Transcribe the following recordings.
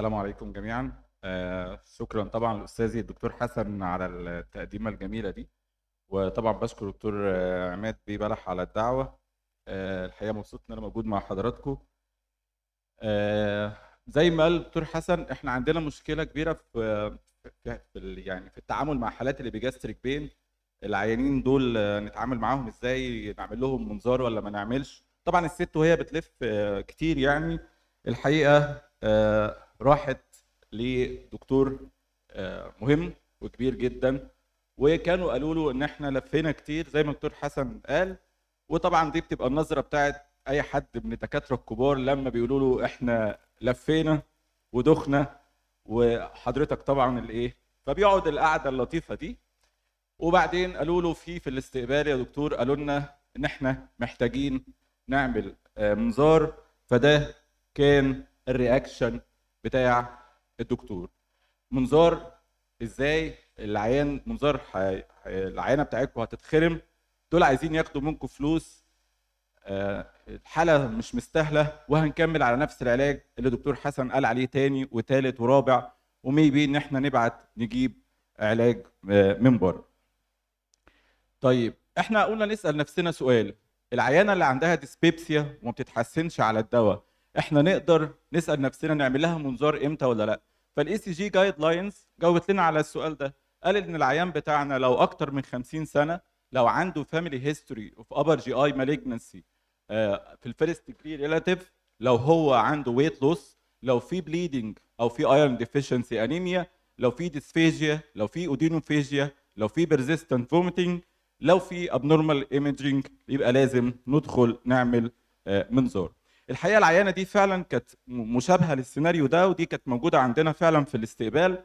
السلام عليكم جميعا آه، شكرا طبعا لاستاذي الدكتور حسن على التقديمه الجميله دي وطبعا بشكر الدكتور آه، عماد بيه بلح على الدعوه آه، الحقيقه مبسوط ان انا موجود مع حضراتكم زي ما قال الدكتور حسن احنا عندنا مشكله كبيره في, يعني في التعامل مع حالات اللي بيجاستريك بين العيانين دول نتعامل معاهم ازاي نعمل لهم منظار ولا ما نعملش طبعا الست وهي بتلف كتير يعني الحقيقه راحت لدكتور آه، مهم وكبير جدا وكانوا قالوا له ان احنا لفينا كتير زي ما الدكتور حسن قال وطبعا دي بتبقى النظره بتاعت اي حد من الدكاتره الكبار لما بيقولوا له احنا لفينا ودخنا وحضرتك طبعا الايه فبيقعد القعده اللطيفه دي وبعدين قالوا له في في الاستقبال يا دكتور قالوا لنا ان احنا محتاجين نعمل آه، منظار فده كان الرياكشن بتاع الدكتور منظار ازاي العيان منظار العيانه بتاعتكم هتتخرم دول عايزين ياخدوا منكم فلوس آه، الحاله مش مستاهله وهنكمل على نفس العلاج اللي دكتور حسن قال عليه تاني وتالت ورابع وميبي ان احنا نبعت نجيب علاج آه، من بره. طيب احنا قلنا نسال نفسنا سؤال العيانه اللي عندها ديسبيبسيا وما بتتحسنش على الدواء احنا نقدر نسال نفسنا نعمل لها منظار امتى ولا لا فالاي سي جي جايد لاينز جاوبت لنا على السؤال ده قال ان العيان بتاعنا لو اكتر من 50 سنه لو عنده فاميلي هيستوري اوف ابر جي اي مالجنسي في الفيرست ديجري ريلاتيف لو هو عنده ويت لوس لو في بليدنج او في ايرون ديفيشنسي انيميا لو في ديسفيجيا لو في اودينوفيجيا لو في بيرزيستنت فوميتنج لو في ابنورمال ايمجينج يبقى لازم ندخل نعمل آه، منظار الحقيقه العينه دي فعلا كانت مشابهه للسيناريو ده ودي كانت موجوده عندنا فعلا في الاستقبال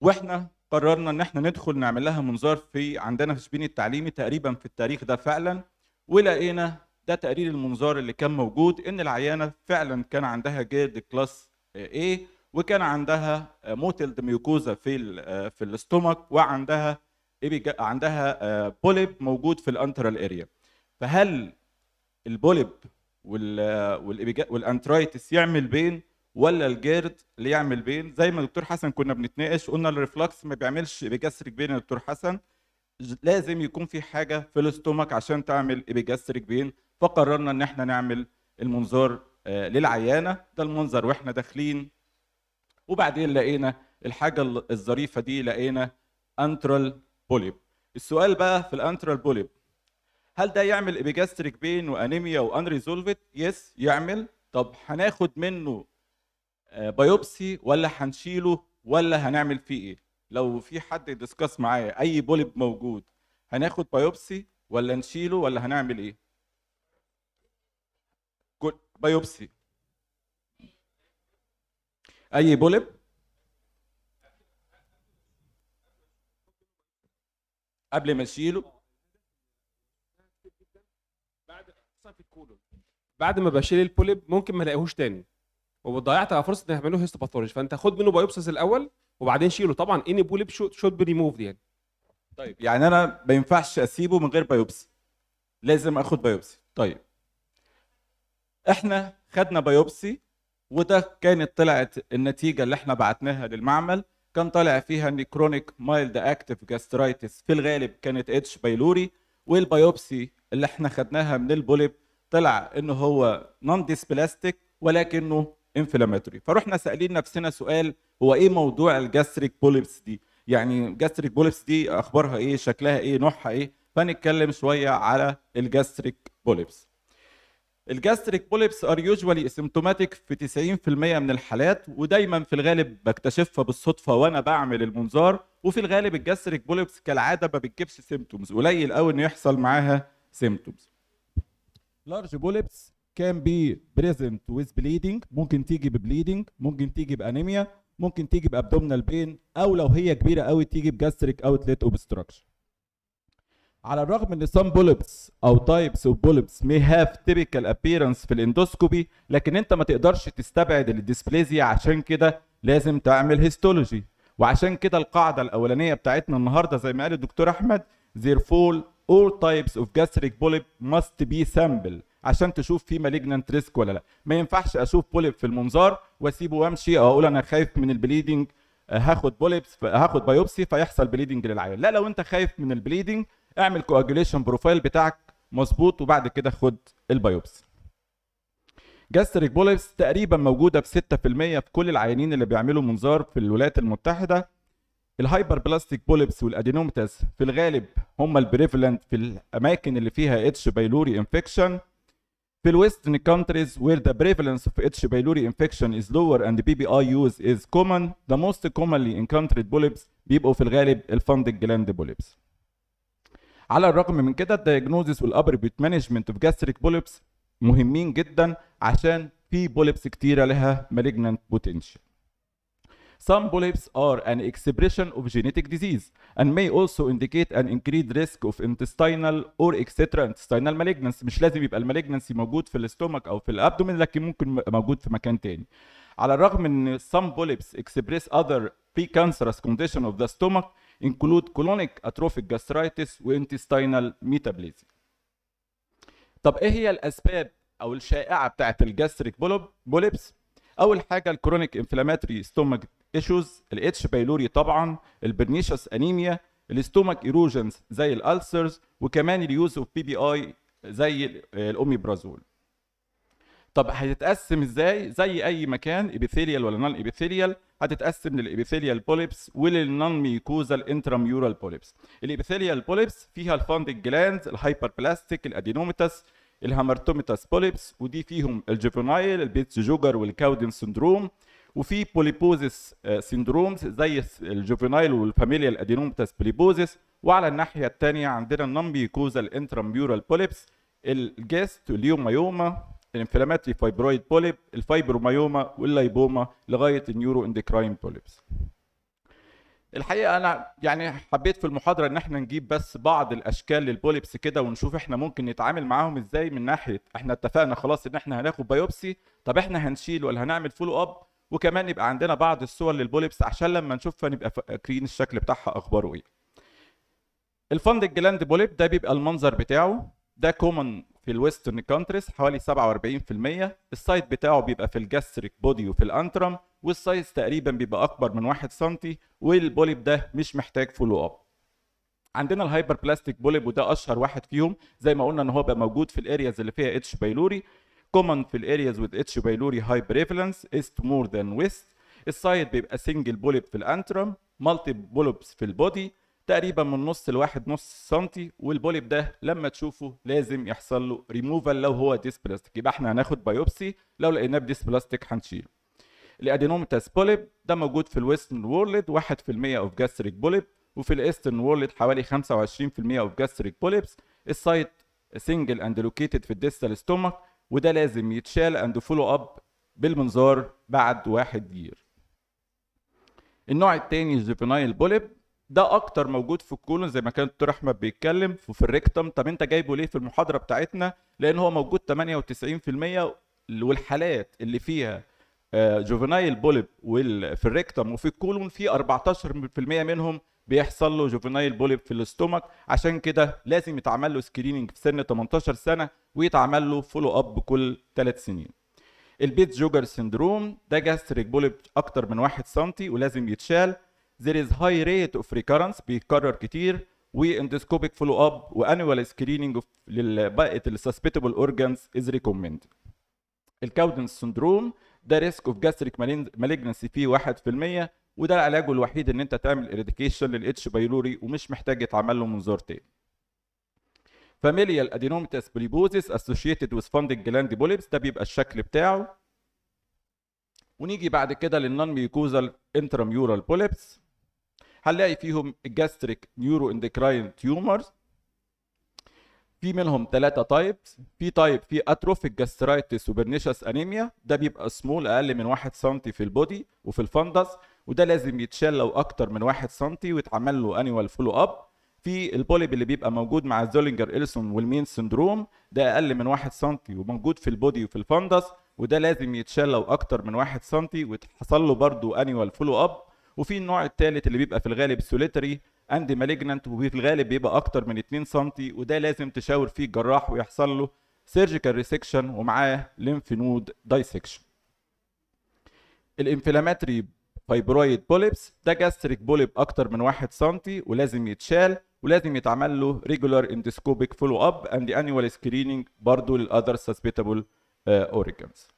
واحنا قررنا ان احنا ندخل نعمل لها منظار في عندنا في شبين التعليمي تقريبا في التاريخ ده فعلا ولقينا ده تقرير المنظار اللي كان موجود ان العيانه فعلا كان عندها جيرد كلاس A وكان عندها موتلد ميوكوزا في في الاستومك وعندها عندها آه، بوليب موجود في الانترال اريا فهل البوليب والانترايتس يعمل بين ولا الجيرد اللي يعمل بين زي ما دكتور حسن كنا بنتناقش قلنا الريفلكس ما بيعملش ابيجاستريك بين دكتور حسن لازم يكون في حاجه في الاستومك عشان تعمل ابيجاستريك بين فقررنا ان احنا نعمل المنظار آه، للعيانه ده المنظر واحنا داخلين وبعدين لقينا الحاجه الظريفه دي لقينا انترال بوليب السؤال بقى في الانترال بوليب هل ده يعمل ابيجاستريك بين وانيميا ريزولفت يس يعمل طب هناخد منه بايوبسي آه، ولا هنشيله ولا هنعمل فيه ايه لو في حد ديسكاس معايا اي بوليب موجود هناخد بايوبسي ولا نشيله ولا هنعمل ايه بايوبسي اي بوليب قبل ما اشيله في الكولون بعد ما بشيل البوليب ممكن ما الاقيهوش تاني وضيعت على فرصه ان يعملوا هيستوباثولوجي فانت خد منه بايوبسيز الاول وبعدين شيله طبعا اني بوليب شوت بي ريموفد يعني طيب يعني انا ما ينفعش اسيبه من غير بايوبسي لازم اخد بايوبسي طيب احنا خدنا بايوبسي وده كانت طلعت النتيجه اللي احنا بعتناها للمعمل كان طالع فيها ان كرونيك مايلد اكتف جاسترايتس في الغالب كانت اتش بايلوري والبايوبسي اللي احنا خدناها من البوليب طلع ان هو نون ديسبلاستيك ولكنه انفلاماتوري فرحنا سالين نفسنا سؤال هو ايه موضوع الجاستريك بوليبس دي يعني جاستريك بوليبس دي اخبارها ايه شكلها ايه نوعها ايه فنتكلم شويه على الجاستريك بوليبس الجاستريك بوليبس ار يوجوالي اسيمتوماتيك في 90% من الحالات ودايما في الغالب بكتشفها بالصدفه وانا بعمل المنظار وفي الغالب الجاستريك بوليبس كالعاده ما بتجيبش سيمتومز قليل قوي انه يحصل معاها سيمتومز لارج بوليبس كان بي بريزنت ويز بليدنج ممكن تيجي ببليدنج ممكن تيجي بانيميا ممكن تيجي بابدومينال بين او لو هي كبيره قوي تيجي بجاستريك اوتليت اوبستراكشن على الرغم ان some بوليبس او تايبس اوف بوليبس may have typical appearance في الاندوسكوبي لكن انت ما تقدرش تستبعد الديسبليزيا عشان كده لازم تعمل هيستولوجي وعشان كده القاعده الاولانيه بتاعتنا النهارده زي ما قال الدكتور احمد فول all types of gastric polyp must be sampled عشان تشوف في malignant risk ولا لا ما ينفعش اشوف بوليب في المنظار واسيبه وامشي او اقول انا خايف من البليدنج آه، هاخد بوليبس هاخد بايوبسي فيحصل بليدنج للعيان لا لو انت خايف من البليدنج اعمل كواجوليشن بروفايل بتاعك مظبوط وبعد كده خد البايوبسي جاستريك بوليبس تقريبا موجوده في 6% في كل العيانين اللي بيعملوا منظار في الولايات المتحده الهايبر بلاستيك بوليبس والادينومتاس في الغالب هم البريفلنت في الاماكن اللي فيها اتش بايلوري انفكشن في الويسترن كونتريز وير ذا بريفلنس اوف اتش بايلوري انفكشن از لوور اند بي بي اي يوز از كومن ذا موست كومنلي encountered بوليبس بيبقوا في الغالب الفاندنج جلاند بوليبس على الرغم من كده الدياجنوزيس والابريبيت مانجمنت اوف جاستريك بوليبس مهمين جدا عشان في بوليبس كتيره لها مالجننت بوتنشال Some polyps are an expression of genetic disease and may also indicate an increased risk of intestinal or etc. intestinal malignancy مش لازم يبقى المالجنسي موجود في الاستومك او في الابدومين لكن ممكن موجود في مكان تاني. على الرغم ان some polyps express other precancerous condition of the stomach include colonic atrophic gastritis وintestinal metabolism. طب ايه هي الاسباب او الشائعه بتاعت الجاستريك بولب بوليبس؟ اول حاجه الكرونيك انفلاماتري ستومك ايشوز الاتش بايلوري طبعا البرنيشس انيميا الاستومك ايروجنز زي الالسرز وكمان اليوز اوف بي بي اي زي الاوميبرازول طب هتتقسم ازاي زي اي مكان ابيثيليال ولا نون ابيثيليال هتتقسم للابيثيليال بوليبس وللنون ميكوزال انتراميورال بوليبس الابيثيليال بوليبس فيها الفاندنج جلاندز الهايبر بلاستيك الادينوميتاس الهامرتوميتاس بوليبس ودي فيهم الجيفونايل البيتس جوجر والكاودن سندروم وفي بوليبوزيس سيندرومز آه، زي الجوفينايل والفاميليال ادينومتاس بوليبوزيس وعلى الناحيه الثانيه عندنا النمبيكوزال انتراميورال بوليبس الجاست اليومايوما الانفلاماتري فايبرويد بوليب الفايبرومايوما واللايبوما لغايه النيورو اندكراين بوليبس الحقيقه انا يعني حبيت في المحاضره ان احنا نجيب بس بعض الاشكال للبوليبس كده ونشوف احنا ممكن نتعامل معاهم ازاي من ناحيه احنا اتفقنا خلاص ان احنا هناخد بايوبسي طب احنا هنشيل ولا هنعمل فولو اب وكمان يبقى عندنا بعض الصور للبوليبس عشان لما نشوفها نبقى فاكرين الشكل بتاعها اخباره ايه الفند الجلاند بوليب ده بيبقى المنظر بتاعه ده كومن في الويسترن كونتريز حوالي 47% السايت بتاعه بيبقى في الجاستريك بودي وفي الانترم والسايز تقريبا بيبقى اكبر من 1 سم والبوليب ده مش محتاج فولو اب عندنا الهايبر بلاستيك بوليب وده اشهر واحد فيهم زي ما قلنا ان هو بقى موجود في الارياز اللي فيها اتش بايلوري common في الاريز with اتش بايلوري high prevalence east more than west السايد بيبقى سنجل بولب في الانترم مالتي بولبس في البودي تقريبا من نص لواحد نص سنتي والبوليب ده لما تشوفه لازم يحصل له ريموفال لو هو ديسبلاستيك يبقى احنا هناخد بايوبسي لو لقيناه بديسبلاستيك هنشيله الادينومتاس بوليب ده موجود في الويسترن وورلد 1% اوف جاستريك بوليب وفي الايسترن وورلد حوالي 25% اوف جاستريك بوليبس السايت سنجل اند لوكيتد في الديستال ستومك وده لازم يتشال اند فولو اب بالمنظار بعد واحد جير النوع الثاني الجوفينايل بوليب ده اكتر موجود في الكولون زي ما كان الدكتور احمد بيتكلم وفي الريكتم طب انت جايبه ليه في المحاضره بتاعتنا لان هو موجود 98% والحالات اللي فيها آه، جوفينايل بوليب في الريكتم وفي الكولون في 14% منهم بيحصل له جوفينايل بوليب في الاستومك عشان كده لازم يتعمل له سكريننج في سن 18 سنه ويتعمل له فولو اب كل 3 سنين البيت جوجر سندروم ده جاستريك بوليب اكتر من 1 سم ولازم يتشال ذير از هاي ريت اوف recurrence بيتكرر كتير واندوسكوبيك فولو اب وانوال سكريننج لباقه السسبتبل اورجانز از ريكومند الكاودنس سندروم ده ريسك اوف جاستريك مالجنسي فيه 1% وده علاجه الوحيد ان انت تعمل اريديكيشن للاتش بايلوري ومش محتاج يتعمل له تاني فاميليال ادينوميتس بليبوزيس اسوشيتد وذ فاندنج جلاند بوليبس ده بيبقى الشكل بتاعه ونيجي بعد كده للنون ميوكوزال انتراميورال بوليبس هنلاقي فيهم الجاستريك نيورو اندكراين تيومرز في منهم ثلاثة تايبس في تايب في اتروفيك جاسترايتس وبرنيشس انيميا ده بيبقى سمول اقل من 1 سم في البودي وفي الفندس وده لازم يتشال لو اكتر من 1 سم ويتعمل له انيوال فولو اب في البوليب اللي بيبقى موجود مع الزولينجر إلسون والمين سندروم ده اقل من 1 سم وموجود في البودي وفي الفندس وده لازم يتشال لو اكتر من 1 سم ويتحصل له برده انيوال فولو اب وفي النوع الثالث اللي بيبقى في الغالب سوليتري اند مالجنانت وفي الغالب بيبقى اكتر من 2 سم وده لازم تشاور فيه الجراح ويحصل له سيرجيكال ريسكشن ومعاه ليمف نود دايسكشن الانفلاماتري فايبرويد بوليبس ده جاستريك بوليب اكتر من 1 سم ولازم يتشال ولازم يتعمل له ريجولار اندسكوبيك فولو اب اند انيوال سكريننج برضه للاذر سسبيتابل اوريجنز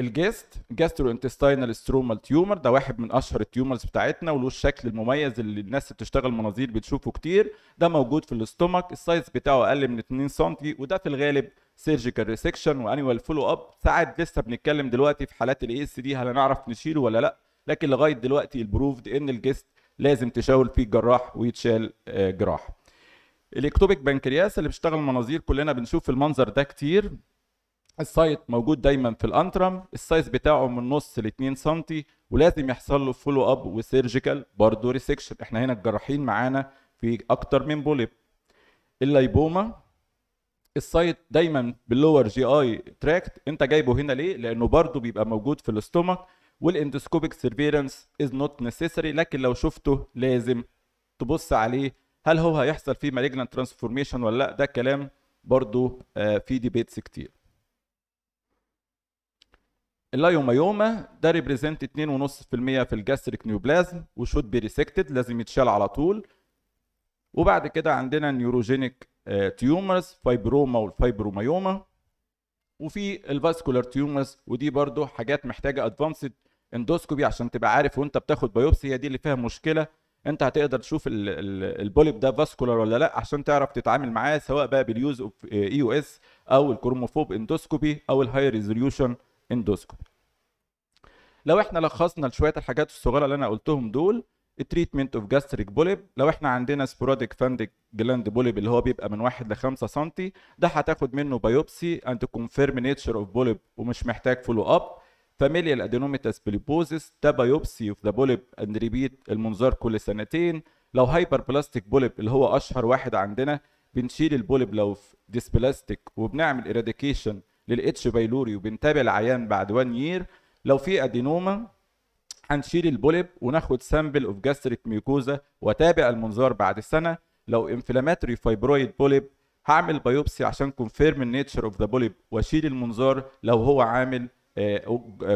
الجيست جاسترو انتستينال سترومال تيومر ده واحد من اشهر التيومرز بتاعتنا وله الشكل المميز اللي الناس اللي بتشتغل مناظير بتشوفه كتير ده موجود في الاستومك السايز بتاعه اقل من 2 سم وده في الغالب سيرجيكال ريسكشن وانيوال فولو اب ساعات لسه بنتكلم دلوقتي في حالات الاي اس دي هل هنعرف نشيله ولا لا لكن لغايه دلوقتي البروفد ان الجست لازم تشاول فيه الجراح ويتشال آه، جراح الاكتوبيك بنكرياس اللي بيشتغل مناظير كلنا بنشوف المنظر ده كتير السايت موجود دايما في الانترم السايز بتاعه من نص ل 2 سم ولازم يحصل له فولو اب وسيرجيكال برضه ريسكشن احنا هنا الجراحين معانا في اكتر من بوليب اللايبوما السايت دايما باللور جي اي تراكت انت جايبه هنا ليه لانه برضه بيبقى موجود في الاستومك والاندوسكوبيك سيرفيرنس از نوت نيسيسري لكن لو شفته لازم تبص عليه هل هو هيحصل فيه مالجنان ترانسفورميشن ولا لا ده كلام برضه آه، في ديبيتس كتير يوما ده ريبريزنت 2.5% في الجاستريك نيوبلازم وشود بي ريسكتد لازم يتشال على طول وبعد كده عندنا نيوروجينيك تيومرز فايبروما والفايبروميوما وفي الفاسكولار تيومرز ودي برضو حاجات محتاجه ادفانسد اندوسكوبي عشان تبقى عارف وانت بتاخد بايوبسي هي دي اللي فيها مشكله انت هتقدر تشوف البوليب ده فاسكولار ولا لا عشان تعرف تتعامل معاه سواء بقى باليوز اوف اي او اس او الكروموفوب اندوسكوبي او الهاي ريزوليوشن اندوسكوبي لو احنا لخصنا شويه الحاجات الصغيره اللي انا قلتهم دول التريتمنت اوف جاستريك بوليب لو احنا عندنا سبوراديك فاندك جلاند بوليب اللي هو بيبقى من 1 ل 5 سم ده هتاخد منه بايوبسي اند كونفيرم نيتشر اوف بوليب ومش محتاج فولو اب فاميليال ادينوميتاس بليبوزيس ده بايوبسي اوف ذا بوليب اند ريبيت المنظار كل سنتين لو هايبر بلاستيك بوليب اللي هو اشهر واحد عندنا بنشيل البوليب لو في ديسبلاستيك وبنعمل اراديكيشن للاتش بايلوري وبنتابع العيان بعد 1 يير لو في ادينوما هنشيل البوليب وناخد سامبل اوف جاستريك ميكوزا واتابع المنظار بعد سنه لو انفلاماتوري فايبرويد بوليب هعمل بايوبسي عشان كونفيرم النيتشر اوف ذا بوليب واشيل المنظار لو هو عامل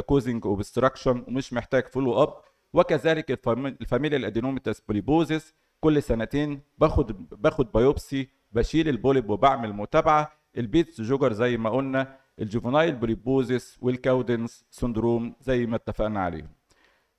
كوزنج آه، اوبستراكشن آه، ومش محتاج فولو اب وكذلك الفاميليا الادينوميتاس بوليبوزيس كل سنتين باخد باخد بايوبسي بشيل البوليب وبعمل متابعه البيتس جوجر زي ما قلنا الجوفنايل بريبوزيس والكاودنس سندروم زي ما اتفقنا عليهم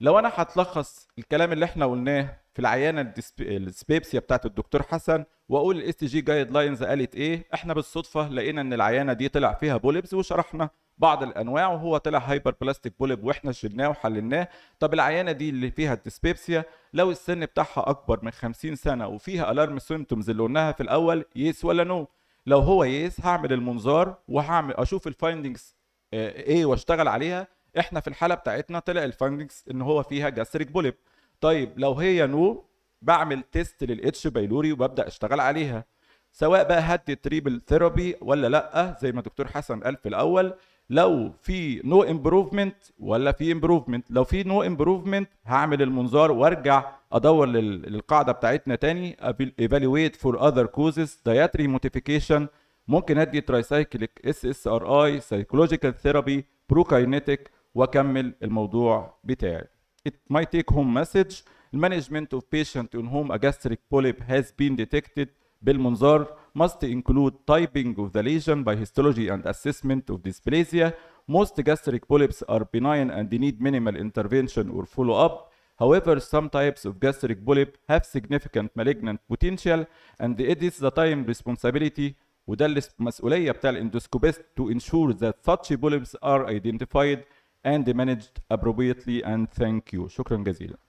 لو انا هتلخص الكلام اللي احنا قلناه في العيانه السبيبسيا بتاعت الدكتور حسن واقول الاس تي جي جايد لاينز قالت ايه احنا بالصدفه لقينا ان العيانه دي طلع فيها بوليبس وشرحنا بعض الانواع وهو طلع هايبر بلاستيك بولب واحنا شلناه وحللناه طب العيانه دي اللي فيها الديسبيبسيا لو السن بتاعها اكبر من 50 سنه وفيها الارم سيمتومز اللي قلناها في الاول يس ولا نو لو هو يس هعمل المنظار وهعمل اشوف الفايندنجز ايه واشتغل عليها احنا في الحاله بتاعتنا طلع الفانجس ان هو فيها جاستريك بوليب طيب لو هي نو بعمل تيست للاتش بايلوري وببدا اشتغل عليها سواء بقى هدي تريبل ثيرابي ولا لا زي ما دكتور حسن قال في الاول لو في نو امبروفمنت ولا في امبروفمنت لو في نو امبروفمنت هعمل المنظار وارجع ادور للقاعده بتاعتنا تاني ايفالويت فور اذر كوزز دايتري موتيفيكيشن ممكن ادي ترايسايكليك اس اس ار اي سايكولوجيكال ثيرابي بروكاينيتك واكمل الموضوع بتاعي It might take home message The management of patient in whom a gastric polyp has been detected بالمنظار must include typing of the lesion by histology and assessment of dysplasia. Most gastric polyps are benign and need minimal intervention or follow-up. However, some types of gastric polyp have significant malignant potential and it is the time responsibility وده المسؤولية بتاع الاندوسكوبيست to ensure that such polyps are identified and managed appropriately and thank you شكرا جزيلا